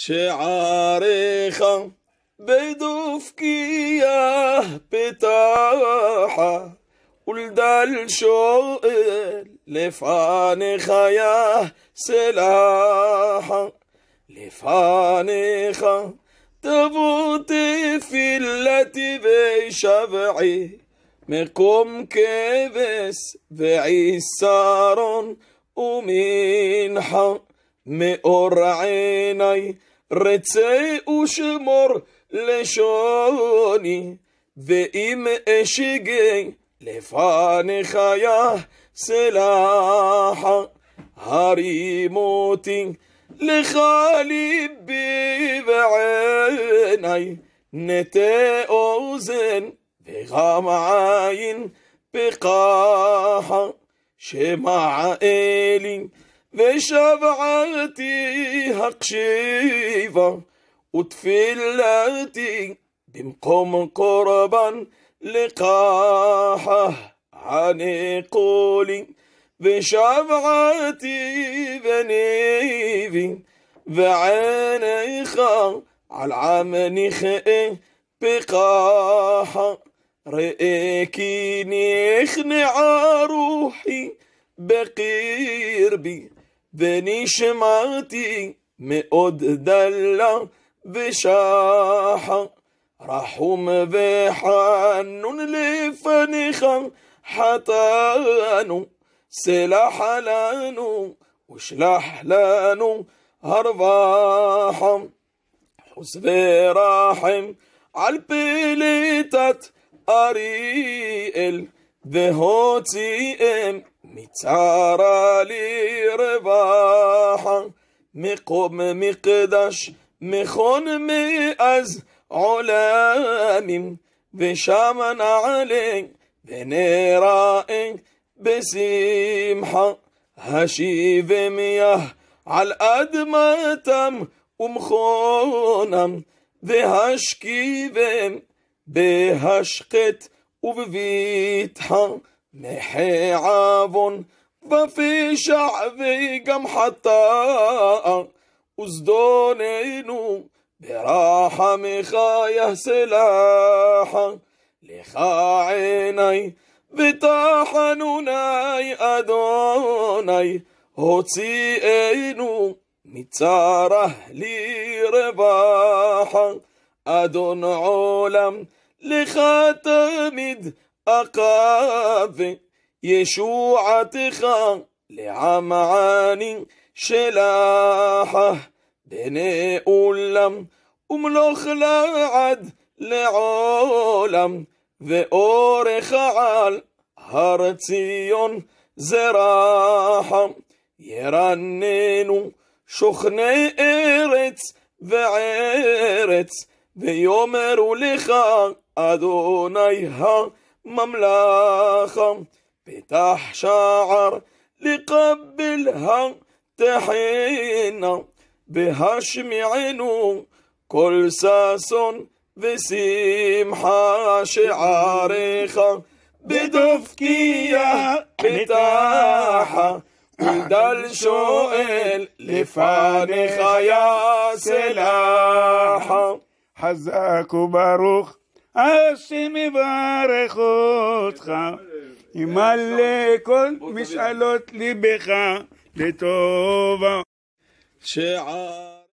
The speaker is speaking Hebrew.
شعاريخة بيدوفكية بتاحا ولدا الشوق لفاني خياه سلاحا لفاني خا تبوتي في التي بشبعي مقوم كبس بعيسار ومنحة מאור עיני, רצה ושמור לשוני, ואם אשיגי לפניך יא סלחה, הרים אותי לך ליבי ועיני, נטה אוזן וגם עין פקחה, שמע אלי ושבעתי הקשיבה, ותפילתי במקום קורבן לקחה עני קולי, ושבעתי וניבי, ועיניך על עמניך פקחה. رئي كيني اخنع روحي بقربي ונשמרתי מאוד דלה ושחר. רחום וחנון לפניך חטאנו, סלח לנו ושלח לנו הרווחה. חוס ורחם על פליטת אריאל והוציאם מצרה לי רווחה, מקום מקדש, מכון מאז עולמים, ושם נעלה ונראה בשמחה, השיבם יה על אדמתם ומכונם, והשכיבם בהשקט ובביטחה. נחה עוון בפי שעבי גם חטא וזדוננו ברחמך יסלח לך עיני ותחנוני אדוני הוציאנו מצרה לרווחה אדון עולם לך תמיד אקווה ישועתך לעם עני שלחה בני עולם ומלוך לעד לעולם ואורך על הר ציון זרח ירננו שוכני ארץ וערץ ויאמרו לך אדוני ה... مملاخة بتح شعر لقبلها تحينا بهشم عينو كل ساس حاش عريخة بدفكية بتاحة ودل شوئل لفانخة يا سلاحة حزاك باروخ השם יברך אותך, ימלא אה, כל משאלות ליבך לטובה.